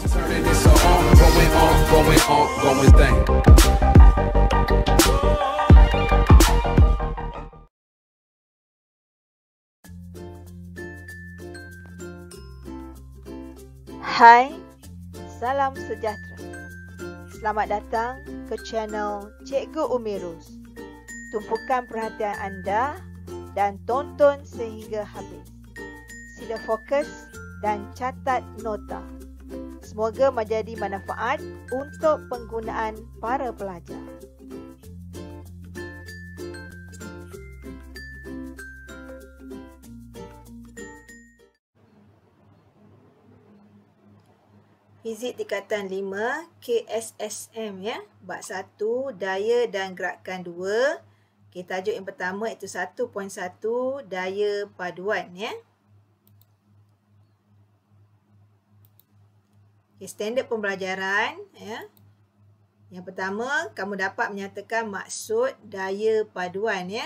Hai, salam sejahtera. Selamat datang ke channel Cikgu Umirus. Tumpukan perhatian anda dan tonton sehingga habis. Sila fokus dan catat nota. Semoga menjadi manfaat untuk penggunaan para pelajar. Fizik tingkatan 5 KSSM ya. Bab 1 daya dan gerakan 2. Okey tajuk yang pertama iaitu 1.1 daya paduan ya. okay, standard pembelajaran ya. Yang pertama, kamu dapat menyatakan maksud daya paduan ya.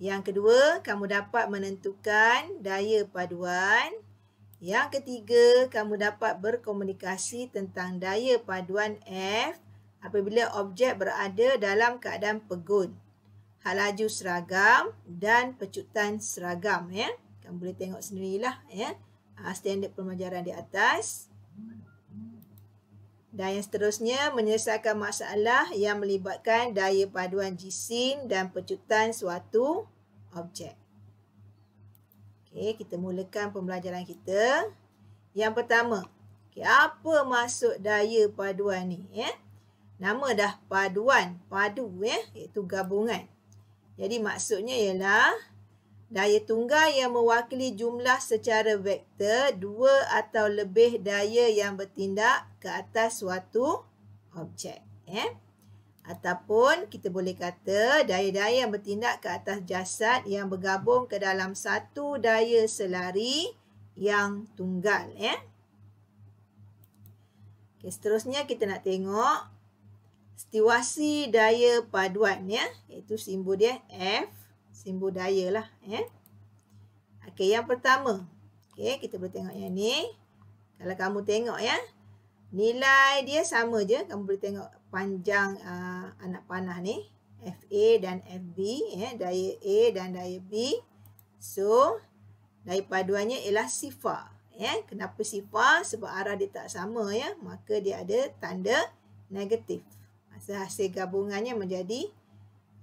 Yang kedua, kamu dapat menentukan daya paduan. Yang ketiga, kamu dapat berkomunikasi tentang daya paduan F apabila objek berada dalam keadaan pegun, halaju seragam dan pecutan seragam ya. Kamu boleh tengok sendirilah ya. Ah, standard pembelajaran di atas. Dan yang seterusnya menyelesaikan masalah yang melibatkan daya paduan jisim dan pecutan suatu objek. Okey, kita mulakan pembelajaran kita. Yang pertama, okay, apa maksud daya paduan ni? Eh? Nama dah paduan, padu, ya, iaitu gabungan. Jadi maksudnya ialah Daya tunggal yang mewakili jumlah secara vektor dua atau lebih daya yang bertindak ke atas suatu objek. Eh? Ataupun kita boleh kata daya-daya yang bertindak ke atas jasad yang bergabung ke dalam satu daya selari yang tunggal. Eh? Okay, seterusnya kita nak tengok situasi daya paduan. Ya? Iaitu simbol dia F simbol daya lah. Eh? Okey, yang pertama. Okey, kita boleh tengok yang ni. Kalau kamu tengok ya. Nilai dia sama je. Kamu boleh tengok panjang uh, anak panah ni. FA dan FB. Eh? Ya. Daya A dan daya B. So, daya paduannya ialah sifar. Eh? Ya. Kenapa sifar? Sebab arah dia tak sama ya. Maka dia ada tanda negatif. Hasil gabungannya menjadi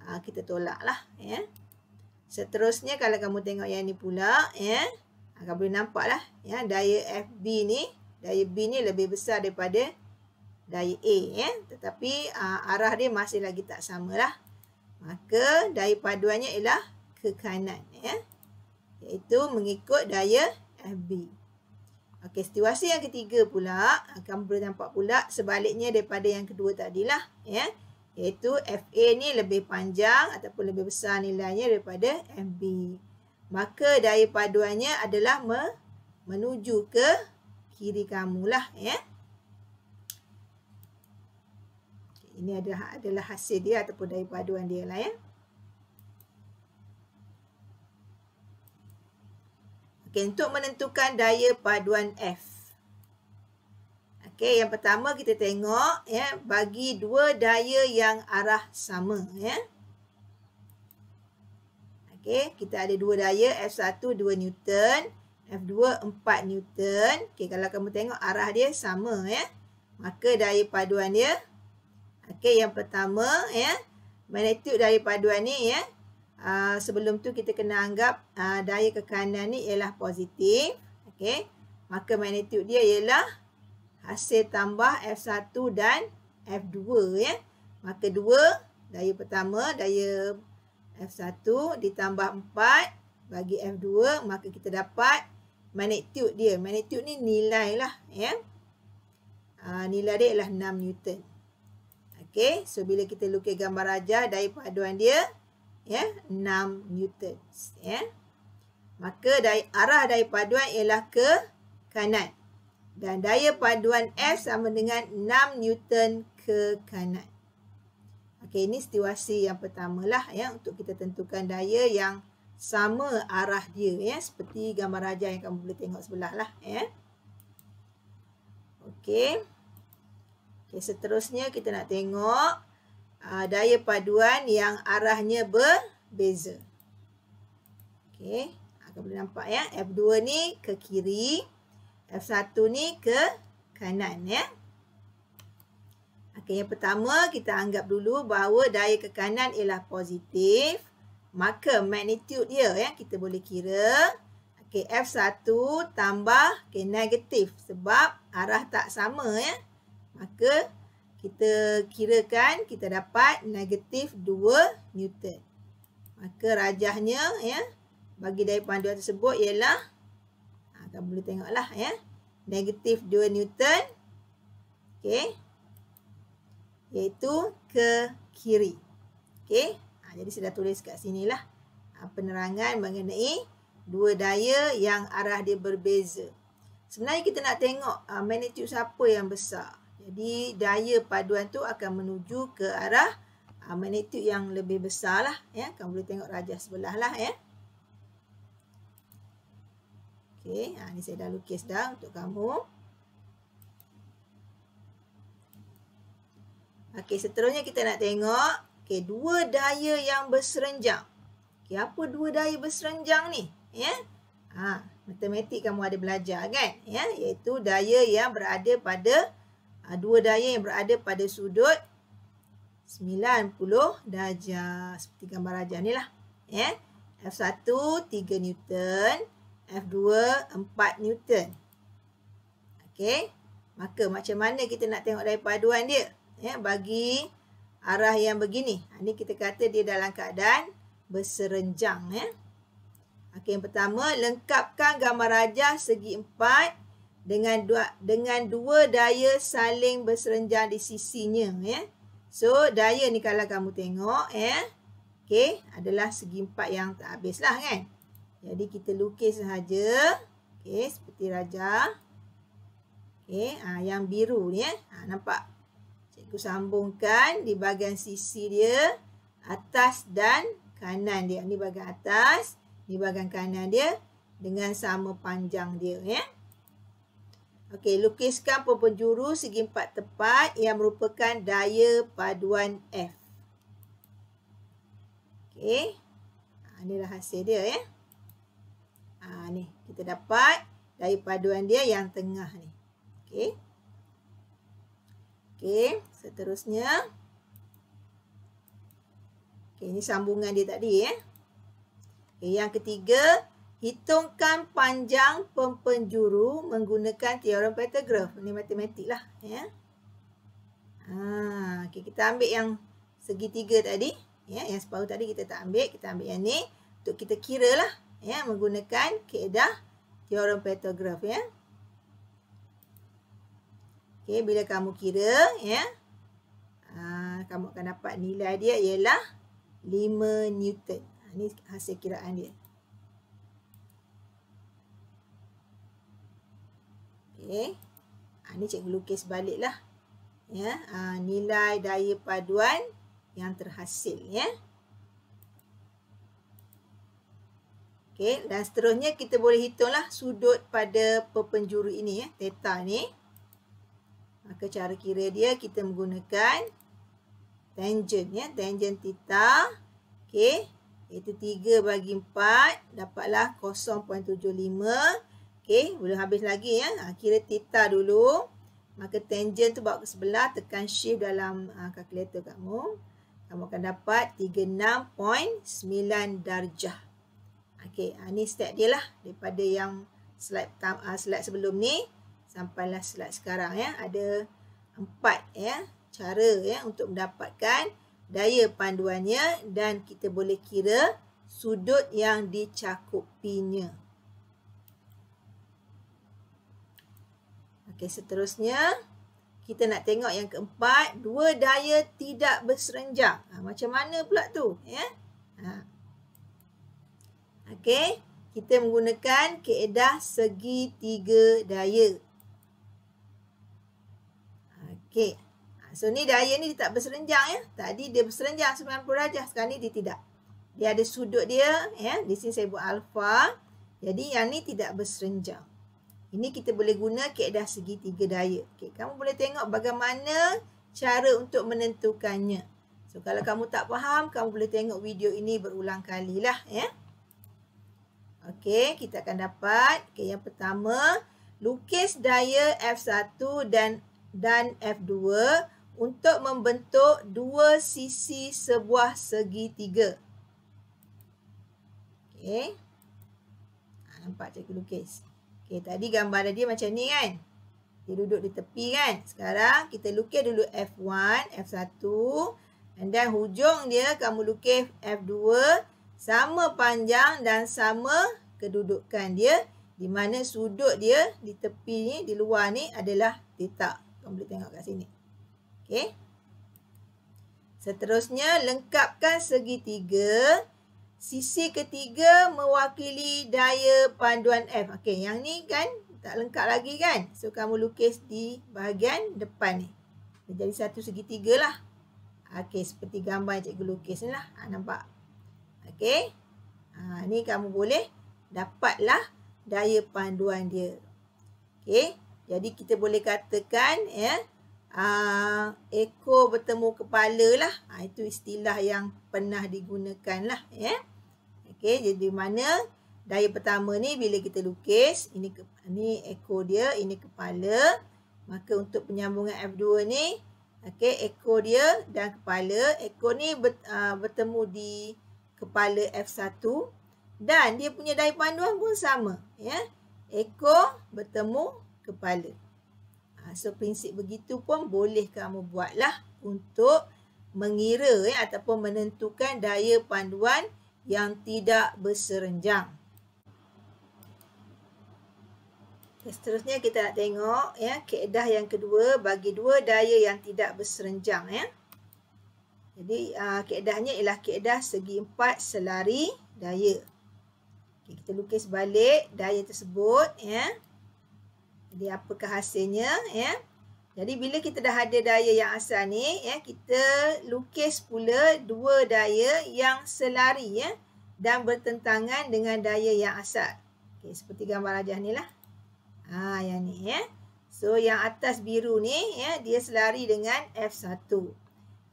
ah, kita tolak lah. Ya. Seterusnya kalau kamu tengok yang ni pula ya, kamu boleh nampaklah ya daya FB ni, daya B ni lebih besar daripada daya A ya. Tetapi aa, ah, arah dia masih lagi tak samalah. Maka daya paduannya ialah ke kanan ya. iaitu mengikut daya FB. Okey, situasi yang ketiga pula, ah, kamu boleh nampak pula sebaliknya daripada yang kedua tadilah ya iaitu FA ni lebih panjang ataupun lebih besar nilainya daripada MB. Maka daya paduannya adalah me menuju ke kiri kamu lah. Eh? Ini adalah, adalah hasil dia ataupun daya paduan dia lah ya. Okay, untuk menentukan daya paduan F. Okey, yang pertama kita tengok ya bagi dua daya yang arah sama ya. Okey, kita ada dua daya F1 2 Newton, F2 4 Newton. Okey, kalau kamu tengok arah dia sama ya. Maka daya paduan dia Okey, yang pertama ya, magnitude daya paduan ni ya. Aa, sebelum tu kita kena anggap aa, daya ke kanan ni ialah positif. Okey. Maka magnitude dia ialah hasil tambah F1 dan F2 ya. Maka 2 daya pertama daya F1 ditambah 4 bagi F2 maka kita dapat magnitude dia. Magnitude ni nilai lah ya. Uh, nilai dia ialah 6 Newton. Okay, so bila kita lukis gambar rajah daya paduan dia ya yeah, 6 Newton ya. Maka daya arah daya paduan ialah ke kanan dan daya paduan F sama dengan 6 Newton ke kanan. Okey, ini situasi yang pertama lah, ya untuk kita tentukan daya yang sama arah dia ya seperti gambar rajah yang kamu boleh tengok sebelah lah, ya. Okey. Okay, seterusnya kita nak tengok uh, daya paduan yang arahnya berbeza. Okey, kamu boleh nampak ya F2 ni ke kiri. F1 ni ke kanan ya. Okey, yang pertama kita anggap dulu bahawa daya ke kanan ialah positif. Maka magnitude dia ya, kita boleh kira. Okey, F1 tambah okay, negatif sebab arah tak sama ya. Maka kita kirakan kita dapat negatif 2 Newton. Maka rajahnya ya, bagi daya panduan tersebut ialah 2. Kita boleh tengok lah ya. Negatif 2 Newton. Okay. Iaitu ke kiri. Okay. Ha, jadi saya dah tulis kat sini lah. Ha, penerangan mengenai dua daya yang arah dia berbeza. Sebenarnya kita nak tengok ha, magnitude siapa yang besar. Jadi daya paduan tu akan menuju ke arah ha, magnitude yang lebih besar lah. Ya. Kamu boleh tengok rajah sebelah lah ya. Okey, ha, ni saya dah lukis dah untuk kamu. Okey, seterusnya kita nak tengok. Okey, dua daya yang berserenjang. Okey, apa dua daya berserenjang ni? Ya? Yeah? Ha, matematik kamu ada belajar kan? Ya, yeah? iaitu daya yang berada pada, ha, dua daya yang berada pada sudut 90 darjah. Seperti gambar rajah ni lah. Ya, yeah? F1, 3 Newton. F2 4 Newton. Okey. Maka macam mana kita nak tengok dari paduan dia? Ya, bagi arah yang begini. Ini ha, kita kata dia dalam keadaan berserenjang. Ya. Okey, yang pertama, lengkapkan gambar rajah segi empat dengan dua, dengan dua daya saling berserenjang di sisinya. Ya. So, daya ni kalau kamu tengok, ya, okay, adalah segi empat yang tak habislah kan. Jadi kita lukis sahaja. Okey, seperti raja. Okey, ha, yang biru ni eh. Ha, nampak? Cikgu sambungkan di bahagian sisi dia. Atas dan kanan dia. Ni bahagian atas. Ni bahagian kanan dia. Dengan sama panjang dia ya. Eh. Okey, lukiskan pempenjuru segi empat tepat yang merupakan daya paduan F. Okey, ha, inilah hasil dia ya. Eh. Ha, ni kita dapat dari paduan dia yang tengah ni. Okey. Okey, seterusnya. Okey, ni sambungan dia tadi eh. Okay, yang ketiga, hitungkan panjang pempenjuru menggunakan teorem Pythagoras. ni matematik lah. Ya. Ha, okay, kita ambil yang segitiga tadi. Ya, yang separuh tadi kita tak ambil. Kita ambil yang ni untuk kita kira lah ya menggunakan kaedah teorem petrograf ya okey bila kamu kira ya aa, ha, kamu akan dapat nilai dia ialah 5 newton ha, ni hasil kiraan dia okey ha, ni cikgu lukis baliklah ya aa, ha, nilai daya paduan yang terhasil ya Okey, dan seterusnya kita boleh hitunglah sudut pada pepenjuru ini ya, theta ni. Maka cara kira dia kita menggunakan tangent ya, tangent theta. Okey, iaitu 3 bagi 4 dapatlah 0.75. Okey, belum habis lagi ya. Ha, kira theta dulu. Maka tangent tu bawa ke sebelah, tekan shift dalam ha, kalkulator kamu. Kamu akan dapat 36.9 darjah. Okey, uh, ni step dia lah daripada yang slide uh, slide sebelum ni sampailah slide sekarang ya. Ada empat ya cara ya untuk mendapatkan daya panduannya dan kita boleh kira sudut yang dicakupinya. Okey, seterusnya kita nak tengok yang keempat, dua daya tidak berserenjang. Ha, macam mana pula tu? Ya? Ha. Okey, kita menggunakan keedah segi tiga daya. Okey, ha, so ni daya ni dia tak berserenjang ya. Tadi dia berserenjang 90 darjah, sekarang ni dia tidak. Dia ada sudut dia, ya. di sini saya buat alfa. Jadi yang ni tidak berserenjang. Ini kita boleh guna keedah segi tiga daya. Okey, kamu boleh tengok bagaimana cara untuk menentukannya. So kalau kamu tak faham, kamu boleh tengok video ini berulang kali lah ya. Okey, kita akan dapat okay, yang pertama lukis daya F1 dan dan F2 untuk membentuk dua sisi sebuah segitiga. Okey. Ha, nampak cikgu lukis. Okey, tadi gambar dia macam ni kan? Dia duduk di tepi kan? Sekarang kita lukis dulu F1, F1 and then hujung dia kamu lukis F2 sama panjang dan sama kedudukan dia di mana sudut dia di tepi ni di luar ni adalah tetak. Kamu boleh tengok kat sini. Okey. Seterusnya lengkapkan segitiga sisi ketiga mewakili daya panduan F. Okey, yang ni kan tak lengkap lagi kan? So kamu lukis di bahagian depan ni. Dia jadi satu segitiga lah. Okey, seperti gambar yang cikgu lukis ni lah. Ha, nampak? Okey. Ha, ni kamu boleh dapatlah daya panduan dia. Okey. Jadi kita boleh katakan ya Uh, ekor bertemu kepala lah uh, Itu istilah yang pernah digunakan lah yeah. okay, Jadi mana daya pertama ni bila kita lukis ini, ini ekor dia, ini kepala Maka untuk penyambungan F2 ni okay, Ekor dia dan kepala Ekor ni bertemu di kepala F1 dan dia punya daya panduan pun sama ya ekor bertemu kepala ha, so prinsip begitu pun boleh kamu buatlah untuk mengira ya, ataupun menentukan daya panduan yang tidak berserenjang seterusnya kita nak tengok ya keedah yang kedua bagi dua daya yang tidak berserenjang ya jadi uh, ah, keedahnya ialah keedah segi empat selari daya. Okay, kita lukis balik daya tersebut. ya. Jadi apakah hasilnya? ya? Jadi bila kita dah ada daya yang asal ni, ya, kita lukis pula dua daya yang selari ya, dan bertentangan dengan daya yang asal. Okay, seperti gambar rajah ni lah. Ha, yang ni. Ya. So yang atas biru ni, ya, dia selari dengan F1.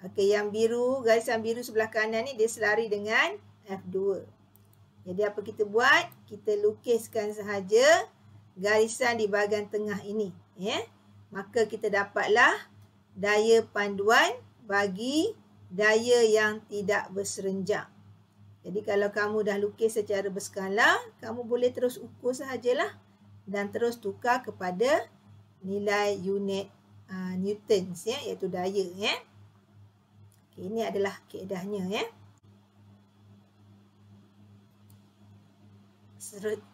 Okey, yang biru, garis yang biru sebelah kanan ni dia selari dengan F2. Jadi apa kita buat? Kita lukiskan sahaja garisan di bahagian tengah ini. Ya? Maka kita dapatlah daya panduan bagi daya yang tidak berserenjang. Jadi kalau kamu dah lukis secara berskala, kamu boleh terus ukur sahajalah dan terus tukar kepada nilai unit uh, newtons ya, iaitu daya. Ya? Okay, ini adalah keedahnya ya.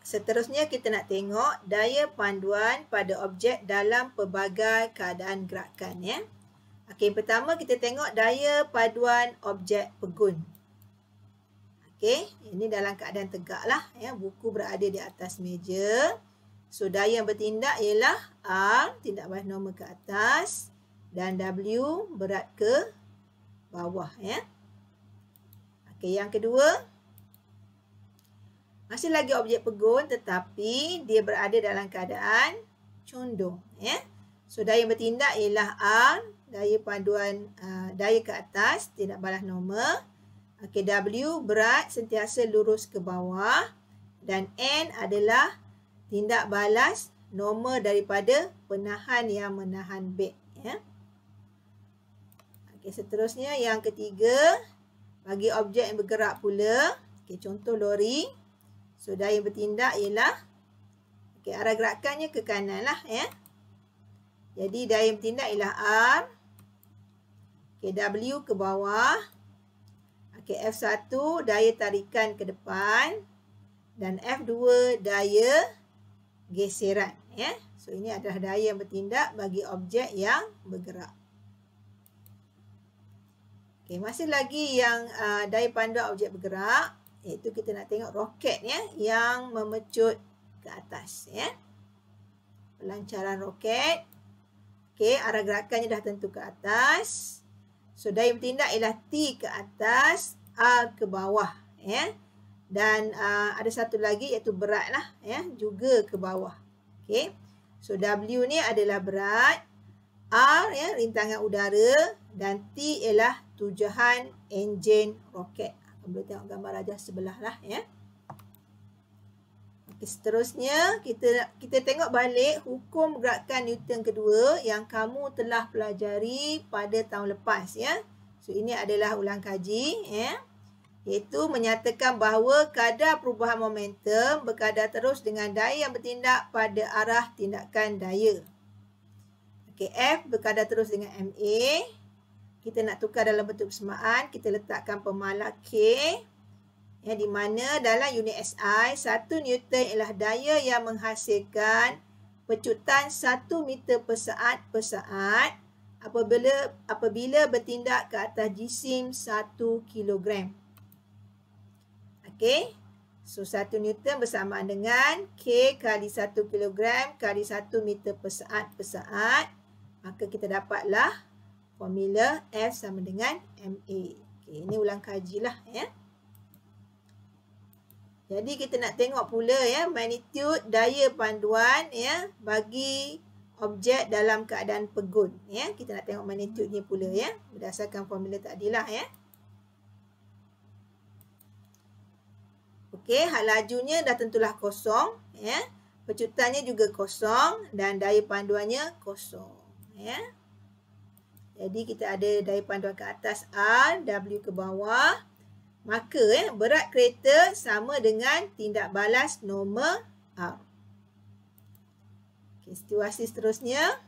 Seterusnya kita nak tengok daya panduan pada objek dalam pelbagai keadaan gerakan ya. Okey, pertama kita tengok daya paduan objek pegun. Okay, ini dalam keadaan tegak lah ya. Buku berada di atas meja. So daya yang bertindak ialah R tindak balas norma ke atas dan W berat ke bawah ya. Okey, yang kedua masih lagi objek pegun tetapi dia berada dalam keadaan condong ya. So daya bertindak ialah R daya paduan uh, daya ke atas tidak balas normal. Okey, W berat sentiasa lurus ke bawah dan N adalah tindak balas normal daripada penahan yang menahan beg ya. Okey, seterusnya yang ketiga, bagi objek yang bergerak pula. Okey, contoh lori. So, daya bertindak ialah, okey, arah gerakannya ke kanan lah, ya. Jadi, daya bertindak ialah R. Okey, W ke bawah. Okey, F1, daya tarikan ke depan. Dan F2, daya geseran, ya. So, ini adalah daya yang bertindak bagi objek yang bergerak. Okay, masih lagi yang uh, daya pandu objek bergerak iaitu kita nak tengok roket ya yang memecut ke atas ya. Pelancaran roket. Okey, arah gerakannya dah tentu ke atas. So daya bertindak ialah T ke atas, a ke bawah ya. Dan uh, ada satu lagi iaitu beratlah ya, juga ke bawah. Okey. So W ni adalah berat, R ya rintangan udara dan T ialah tujuan enjin roket. Boleh tengok gambar rajah sebelah lah ya. Okay, seterusnya kita kita tengok balik hukum gerakan Newton kedua yang kamu telah pelajari pada tahun lepas ya. So ini adalah ulang kaji ya. Iaitu menyatakan bahawa kadar perubahan momentum berkadar terus dengan daya yang bertindak pada arah tindakan daya. Okey F berkadar terus dengan MA kita nak tukar dalam bentuk persamaan, kita letakkan pemalar K ya, di mana dalam unit SI, 1 Newton ialah daya yang menghasilkan pecutan 1 meter per saat per saat apabila, apabila bertindak ke atas jisim 1 kilogram. Okey, so 1 Newton bersamaan dengan K kali 1 kilogram kali 1 meter per saat per saat maka kita dapatlah formula F sama dengan MA. Okay, ini ulang kaji lah ya. Jadi kita nak tengok pula ya magnitude daya panduan ya bagi objek dalam keadaan pegun ya. Kita nak tengok magnitude dia pula ya berdasarkan formula tadi lah ya. Okey, hal lajunya dah tentulah kosong ya. Pecutannya juga kosong dan daya panduannya kosong ya. Jadi kita ada dari panduan ke atas R, W ke bawah. Maka eh, berat kereta sama dengan tindak balas nomor R. Okay, situasi seterusnya.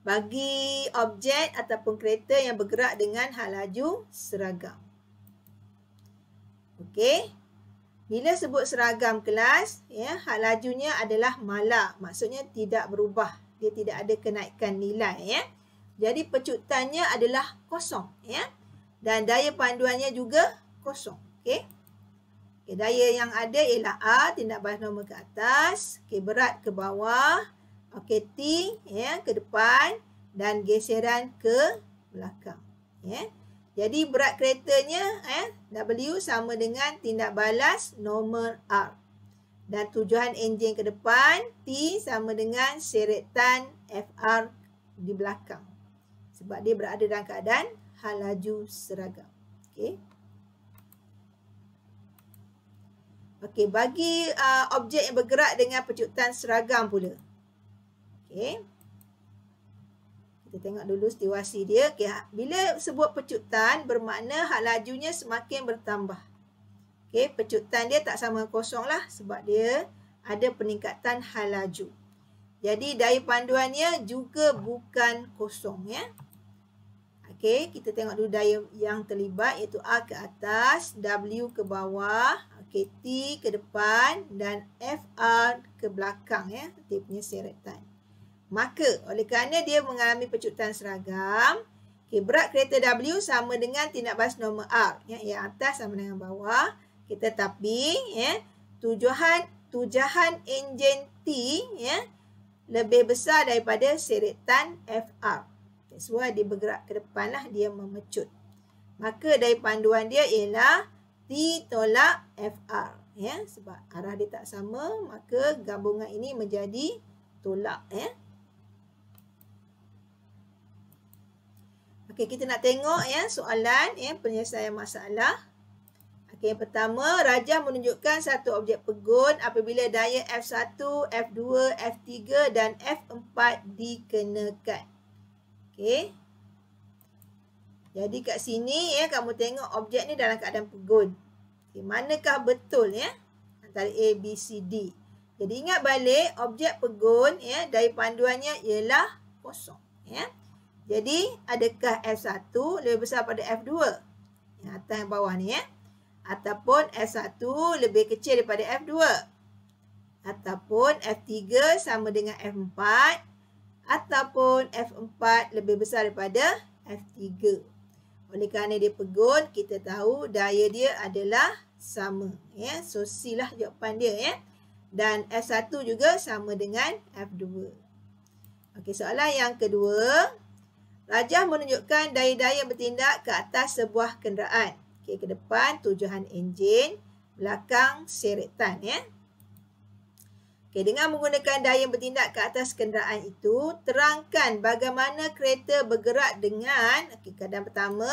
Bagi objek ataupun kereta yang bergerak dengan hal laju seragam. Okey. Bila sebut seragam kelas, ya, hal lajunya adalah malak. Maksudnya tidak berubah. Dia tidak ada kenaikan nilai. Ya. Jadi pecutannya adalah kosong ya. Dan daya panduannya juga kosong. Okey. Okay, daya yang ada ialah A tindak balas nombor ke atas, okay, berat ke bawah, okay T ya ke depan dan geseran ke belakang ya. Jadi berat keretanya eh W sama dengan tindak balas nombor R. Dan tujuan enjin ke depan T sama dengan seretan FR di belakang sebab dia berada dalam keadaan halaju seragam. Okey. Okey, bagi uh, objek yang bergerak dengan pecutan seragam pula. Okey. Kita tengok dulu situasi dia. Okay. Ha, bila sebuah pecutan bermakna hal lajunya semakin bertambah. Okay, pecutan dia tak sama kosong lah sebab dia ada peningkatan hal laju. Jadi daya panduannya juga bukan kosong ya. Okey, kita tengok dulu daya yang terlibat iaitu A ke atas, W ke bawah, okey T ke depan dan FR ke belakang ya, dia punya seretan. Maka oleh kerana dia mengalami pecutan seragam, okey berat kereta W sama dengan tindak balas normal R ya, yang atas sama dengan bawah. Kita tapi ya, tujuan tujuan enjin T ya lebih besar daripada seretan FR. That's why dia bergerak ke depan lah, dia memecut. Maka dari panduan dia ialah T tolak FR. Ya? Sebab arah dia tak sama, maka gabungan ini menjadi tolak. Ya? Okay kita nak tengok ya soalan ya penyelesaian masalah. yang pertama, raja menunjukkan satu objek pegun apabila daya F1, F2, F3 dan F4 dikenakan. Okey. Jadi kat sini ya kamu tengok objek ni dalam keadaan pegun. Okey, manakah betul ya antara A B C D. Jadi ingat balik objek pegun ya dari panduannya ialah kosong ya. Jadi adakah F1 lebih besar pada F2? Yang atas yang bawah ni ya. Ataupun F1 lebih kecil daripada F2. Ataupun F3 sama dengan F4 ataupun F4 lebih besar daripada F3. Oleh kerana dia pegun, kita tahu daya dia adalah sama. Ya? So C lah jawapan dia. Ya? Dan F1 juga sama dengan F2. Okey, soalan yang kedua. Rajah menunjukkan daya-daya bertindak ke atas sebuah kenderaan. Okey, ke depan tujuan enjin, belakang seretan. Ya? Okay, dengan menggunakan dayung bertindak ke atas kenderaan itu, terangkan bagaimana kereta bergerak dengan okay, keadaan pertama,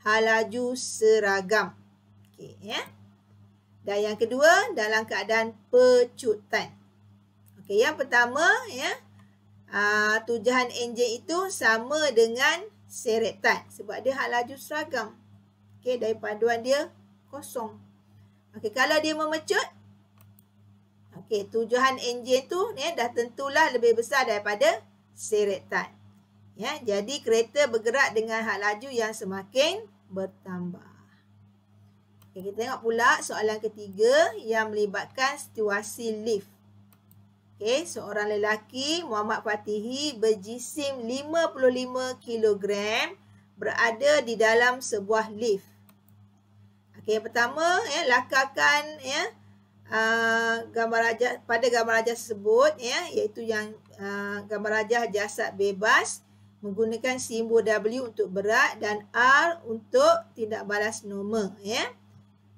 halaju seragam. Okay, yeah. Dan yang kedua, dalam keadaan pecutan. Okay, yang pertama, yeah, uh, ah, tujahan enjin itu sama dengan seretan sebab dia halaju seragam. Okay, dari paduan dia kosong. Okay, kalau dia memecut, Okey, tujuan enjin tu ni ya, dah tentulah lebih besar daripada seretan. Ya, jadi kereta bergerak dengan hal laju yang semakin bertambah. Okay, kita tengok pula soalan ketiga yang melibatkan situasi lift. Okey, seorang lelaki Muhammad Fatihi berjisim 55 kg berada di dalam sebuah lift. Okey, pertama ya lakarkan ya uh, gambar raja pada gambar raja tersebut ya iaitu yang uh, gambar raja jasad bebas menggunakan simbol W untuk berat dan R untuk tindak balas normal ya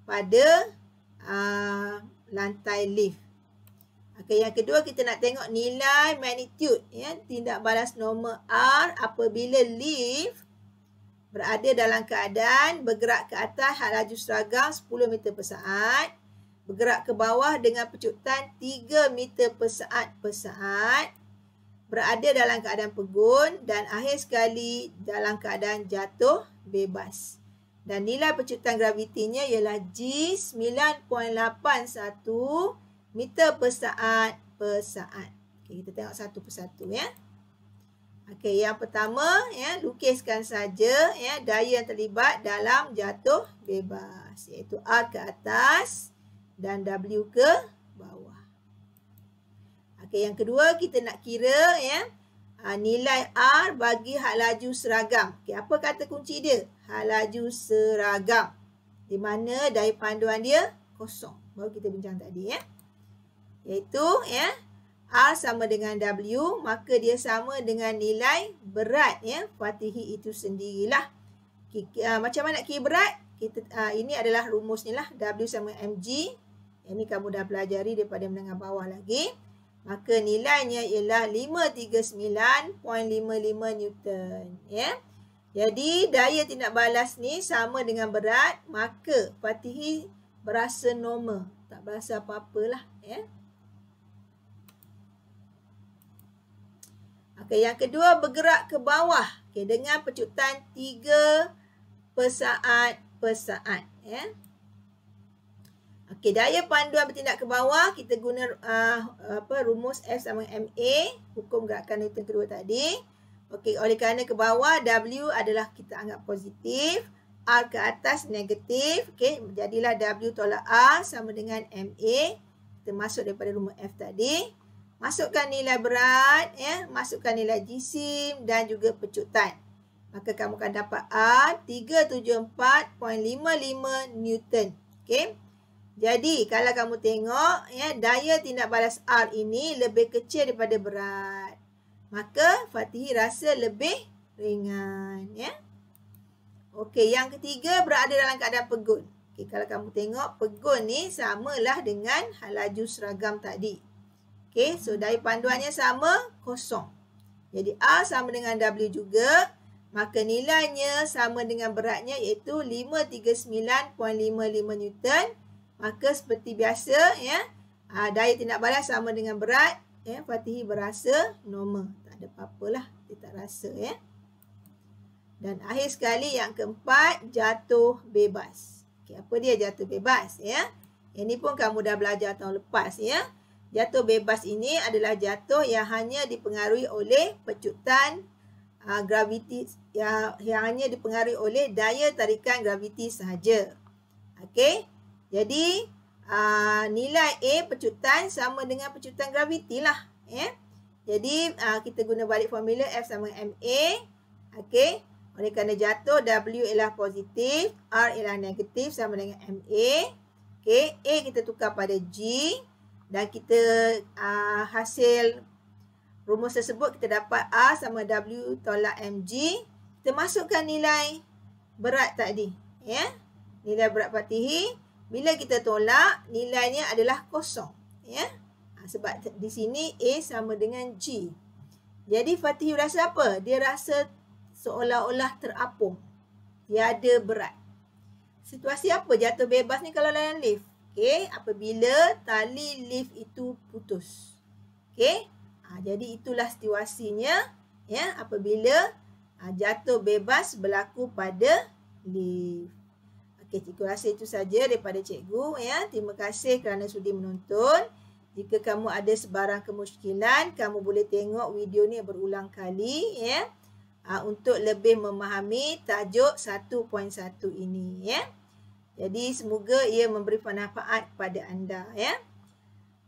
pada uh, lantai lift. Okey yang kedua kita nak tengok nilai magnitude ya tindak balas normal R apabila lift berada dalam keadaan bergerak ke atas had laju seragam 10 meter per saat bergerak ke bawah dengan pecutan 3 meter per saat per saat berada dalam keadaan pegun dan akhir sekali dalam keadaan jatuh bebas. Dan nilai pecutan gravitinya ialah G 9.81 meter per saat per saat. Okay, kita tengok satu persatu ya. Okey, yang pertama ya, lukiskan saja ya daya yang terlibat dalam jatuh bebas iaitu A ke atas dan W ke bawah. Okey, yang kedua kita nak kira ya ha, nilai R bagi hal laju seragam. Okey, apa kata kunci dia? Hal laju seragam. Di mana daya panduan dia kosong. Baru kita bincang tadi ya. Iaitu ya R sama dengan W maka dia sama dengan nilai berat ya fatihi itu sendirilah. Ha, macam mana nak kira berat? Kita uh, ini adalah rumus ni lah W sama mg yang ni kamu dah pelajari daripada menengah bawah lagi. Maka nilainya ialah 539.55 Newton. Ya. Yeah. Jadi daya tindak balas ni sama dengan berat. Maka patihi berasa normal. Tak berasa apa-apa Ya. Yeah. Okay, yang kedua bergerak ke bawah okay, dengan pecutan 3 per saat Ya. Yeah. Okey, daya panduan bertindak ke bawah kita guna uh, apa rumus F sama MA hukum gerakan Newton kedua tadi. Okey, oleh kerana ke bawah W adalah kita anggap positif, R ke atas negatif. Okey, jadilah W tolak R sama dengan MA. Kita masuk daripada rumus F tadi. Masukkan nilai berat, ya, masukkan nilai jisim dan juga pecutan. Maka kamu akan dapat R 374.55 Newton. Okey. Jadi kalau kamu tengok ya daya tindak balas R ini lebih kecil daripada berat. Maka Fatihi rasa lebih ringan ya. Okey, yang ketiga berada dalam keadaan pegun. Okey, kalau kamu tengok pegun ni samalah dengan halaju seragam tadi. Okey, so daya panduannya sama kosong. Jadi R sama dengan W juga, maka nilainya sama dengan beratnya iaitu 539.55 Newton. Maka seperti biasa ya aa, ah, daya tindak balas sama dengan berat ya Fatihi berasa normal tak ada apa lah, dia tak rasa ya. Dan akhir sekali yang keempat jatuh bebas. Okey apa dia jatuh bebas ya? Ini pun kamu dah belajar tahun lepas ya. Jatuh bebas ini adalah jatuh yang hanya dipengaruhi oleh pecutan aa, ah, graviti yang, yang hanya dipengaruhi oleh daya tarikan graviti sahaja. Okey? Jadi uh, nilai A pecutan sama dengan pecutan graviti lah. Yeah. Jadi uh, kita guna balik formula F sama MA. Okay. Oleh kerana jatuh W ialah positif, R ialah negatif sama dengan MA. Okay. A kita tukar pada G dan kita uh, hasil rumus tersebut kita dapat A sama W tolak MG. Kita masukkan nilai berat tadi. Yeah. Nilai berat patihi. Bila kita tolak, nilainya adalah kosong. Ya? Ha, sebab di sini A sama dengan G. Jadi Fatih rasa apa? Dia rasa seolah-olah terapung. Tiada berat. Situasi apa jatuh bebas ni kalau layan lift? Okay, apabila tali lift itu putus. Okay, ha, jadi itulah situasinya. Ya, apabila ha, jatuh bebas berlaku pada lift. Okey, terima kasih itu saja daripada cikgu ya. Terima kasih kerana sudi menonton. Jika kamu ada sebarang kemusykilan, kamu boleh tengok video ni berulang kali ya. Uh, untuk lebih memahami tajuk 1.1 ini ya. Jadi semoga ia memberi manfaat kepada anda ya.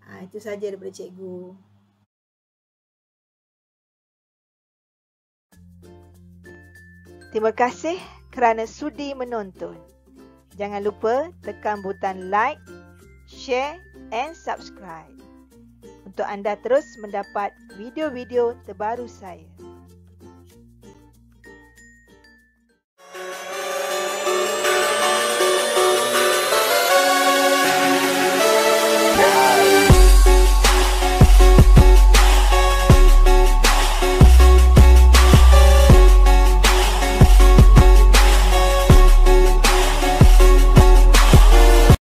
Uh, itu saja daripada cikgu. Terima kasih kerana sudi menonton. Jangan lupa tekan butang like, share and subscribe untuk anda terus mendapat video-video terbaru saya.